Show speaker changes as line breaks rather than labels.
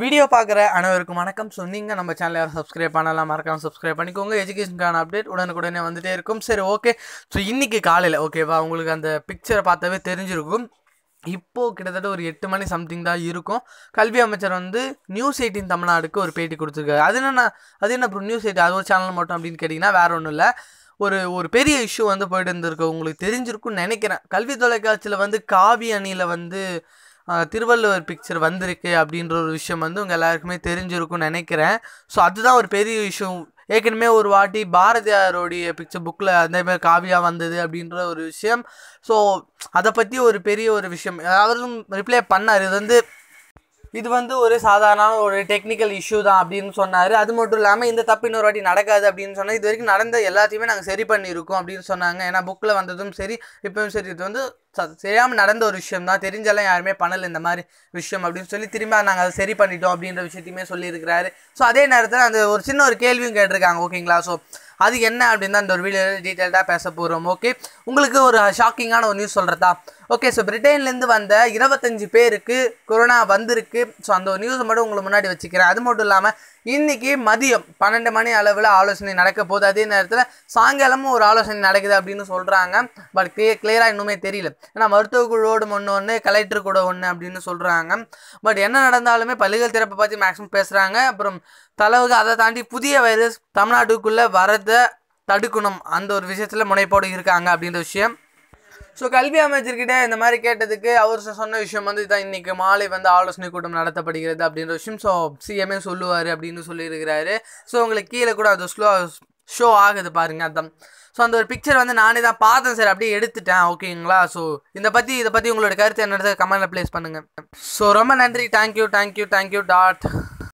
video பார்க்குற அனைவருக்கும் வணக்கம் ஸோ நீங்கள் நம்ம சேனல் யாரும் சப்ஸ்கிரைப் பண்ணலாம் மறக்காமல் சப்ஸ்கிரைப் பண்ணிக்கோங்க எஜுகேஷனுக்கான அப்டேட் உடனுக்குடனே வந்துகிட்டே இருக்கும் சரி ஓகே ஸோ இன்றைக்கி காலையில் ஓகேவா உங்களுக்கு அந்த பிக்சரை பார்த்தாவே தெரிஞ்சிருக்கும் இப்போது கிட்டத்தட்ட ஒரு எட்டு மணி சம்திங் தான் இருக்கும் கல்வி அமைச்சர் வந்து நியூஸ் எயிட்டின் தமிழ்நாடுக்கு ஒரு பேட்டி கொடுத்துருக்காரு அது என்னென்ன அது என்ன அப்புறம் நியூஸ் எயிட் அது ஒரு சேனல் மட்டும் அப்படின்னு கேட்டிங்கன்னா வேறு ஒன்றும் இல்லை ஒரு ஒரு பெரிய இஷ்யூ வந்து போயிட்டு இருந்திருக்கு உங்களுக்கு தெரிஞ்சிருக்கும்னு நினைக்கிறேன் கல்வி தொலைக்காட்சியில் வந்து காவி அணியில் வந்து திருவள்ளுவர் பிக்சர் வந்திருக்கு அப்படின்ற ஒரு விஷயம் வந்து உங்கள் எல்லாருக்குமே தெரிஞ்சிருக்கும்னு நினைக்கிறேன் ஸோ அதுதான் ஒரு பெரிய விஷயம் ஏற்கனவே ஒரு வாட்டி பாரதியாரோடைய பிக்சர் புக்கில் அதே மாதிரி காவியாக வந்தது அப்படின்ற ஒரு விஷயம் ஸோ அதை பற்றி ஒரு பெரிய ஒரு விஷயம் அவரும் ரிப்ளை பண்ணார் இது வந்து இது வந்து ஒரு சாதாரண ஒரு டெக்னிக்கல் இஷ்யூ தான் அப்படின்னு சொன்னார் அது மட்டும் இல்லாமல் இந்த தப்பு இன்னொரு வாட்டி நடக்காது அப்படின்னு சொன்னால் இது வரைக்கும் நடந்த எல்லாத்தையுமே நாங்கள் சரி பண்ணியிருக்கோம் அப்படின்னு சொன்னாங்க ஏன்னா புக்கில் வந்ததும் சரி இப்பவும் சரி இது வந்து தெரியாமல் நடந்த ஒரு விஷயம் தான் தெரிஞ்செல்லாம் யாருமே பண்ணல இந்த மாதிரி விஷயம் அப்படின்னு சொல்லி திரும்ப நாங்கள் அதை சரி பண்ணிட்டோம் அப்படின்ற விஷயத்தையுமே சொல்லியிருக்கிறாரு ஸோ அதே நேரத்தில் அந்த ஒரு சின்ன ஒரு கேள்வியும் கேட்டிருக்காங்க ஓகேங்களா ஸோ அது என்ன அப்படின்னு தான் அந்த ஒரு வீடியோ டீட்டெயில்டாக பேச போகிறோம் ஓகே உங்களுக்கு ஒரு ஷாக்கிங்கான ஒரு நியூஸ் சொல்கிறதா ஓகே ஸோ பிரிட்டன்லேருந்து வந்த இருபத்தஞ்சு பேருக்கு கொரோனா வந்திருக்கு ஸோ அந்த ஒரு நியூஸ் மட்டும் உங்களுக்கு முன்னாடி வச்சுக்கிறேன் அது மட்டும் இல்லாமல் இன்றைக்கி மதியம் பன்னெண்டு மணி அளவில் ஆலோசனை நடக்க போது அதே நேரத்தில் சாயங்காலமும் ஒரு ஆலோசனை நடக்குது அப்படின்னு சொல்கிறாங்க பட் கிளியர் கிளியராக இன்னுமே தெரியல ஏன்னா மருத்துவ குழுவோடு ஒன்று ஒன்று கலெக்டர் கூட ஒன்று அப்படின்னு சொல்கிறாங்க பட் என்ன நடந்தாலுமே பள்ளிகள் திறப்பை பற்றி மேக்ஸிமம் பேசுகிறாங்க அப்புறம் தலைவுக்கு அதை தாண்டி புதிய வைரஸ் தமிழ்நாட்டுக்குள்ளே வரதை தடுக்கணும் அந்த ஒரு விஷயத்தில் முனைப்போடு இருக்காங்க அப்படின்ற விஷயம் ஸோ கல்வி அமைச்சர்கிட்ட இந்த மாதிரி கேட்டதுக்கு அவர் சொன்ன விஷயம் வந்து இதான் இன்றைக்கி மாலை வந்து ஆலோசனை கூட்டம் நடத்தப்படுகிறது அப்படின்ற விஷயம் ஸோ சிஎம்ஏ சொல்லுவார் அப்படின்னு சொல்லியிருக்கிறாரு ஸோ உங்களுக்கு கீழே கூட அது ஸ்லோ ஷோ ஆகுது பாருங்க அதான் ஸோ அந்த ஒரு பிக்சர் வந்து நானே தான் பார்த்தேன் சார் அப்படியே எடுத்துட்டேன் ஓகேங்களா ஸோ இதை பற்றி இதை பற்றி உங்களோட கருத்து என்னடா கமெண்ட்டில் ப்ளேஸ் பண்ணுங்கள் ஸோ ரொம்ப நன்றி தேங்க்யூ தேங்க்யூ தேங்க்யூ டாட்